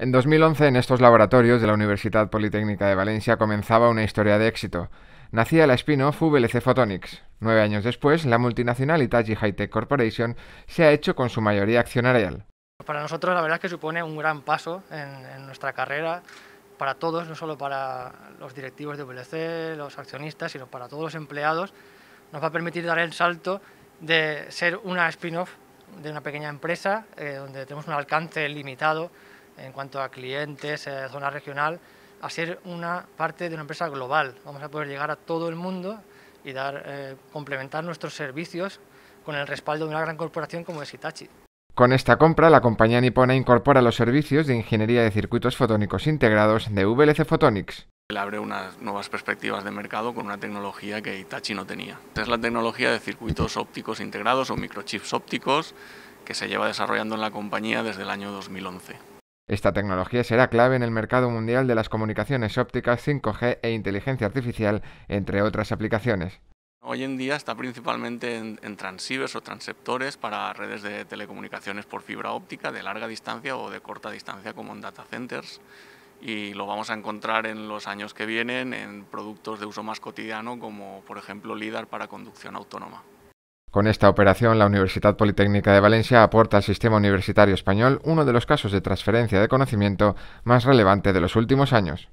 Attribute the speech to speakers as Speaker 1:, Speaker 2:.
Speaker 1: En 2011, en estos laboratorios de la Universidad Politécnica de Valencia comenzaba una historia de éxito. Nacía la spin-off VLC Photonics. Nueve años después, la multinacional Itachi Hightech Corporation se ha hecho con su mayoría accionarial.
Speaker 2: Para nosotros la verdad es que supone un gran paso en, nuestra carrera, para todos, no solo para los directivos de VLC, los accionistas, sino para todos los empleados. Nos va a permitir dar el salto de ser una spin-off de una pequeña empresa, eh, donde tenemos un alcance limitado en cuanto a clientes, eh, zona regional, a ser una parte de una empresa global. Vamos a poder llegar a todo el mundo y dar, eh, complementar nuestros servicios con el respaldo de una gran corporación como es Hitachi.
Speaker 1: Con esta compra, la compañía nipona incorpora los servicios de ingeniería de circuitos fotónicos integrados de VLC Photonics.
Speaker 3: Le abre unas nuevas perspectivas de mercado con una tecnología que Hitachi no tenía. Es la tecnología de circuitos ópticos integrados o microchips ópticos que se lleva desarrollando en la compañía desde el año 2011.
Speaker 1: Esta tecnología será clave en el mercado mundial de las comunicaciones ópticas 5G e inteligencia artificial, entre otras aplicaciones.
Speaker 3: Hoy en día está principalmente en, en, o transceptores para redes de telecomunicaciones por fibra óptica de larga distancia o de corta distancia como en data centers y lo vamos a encontrar en los años que vienen en productos de uso más cotidiano como por ejemplo LIDAR para conducción autónoma.
Speaker 1: Con esta operación, la Universidad Politécnica de Valencia aporta al sistema universitario español uno de los casos de transferencia de conocimiento más relevante de los últimos años.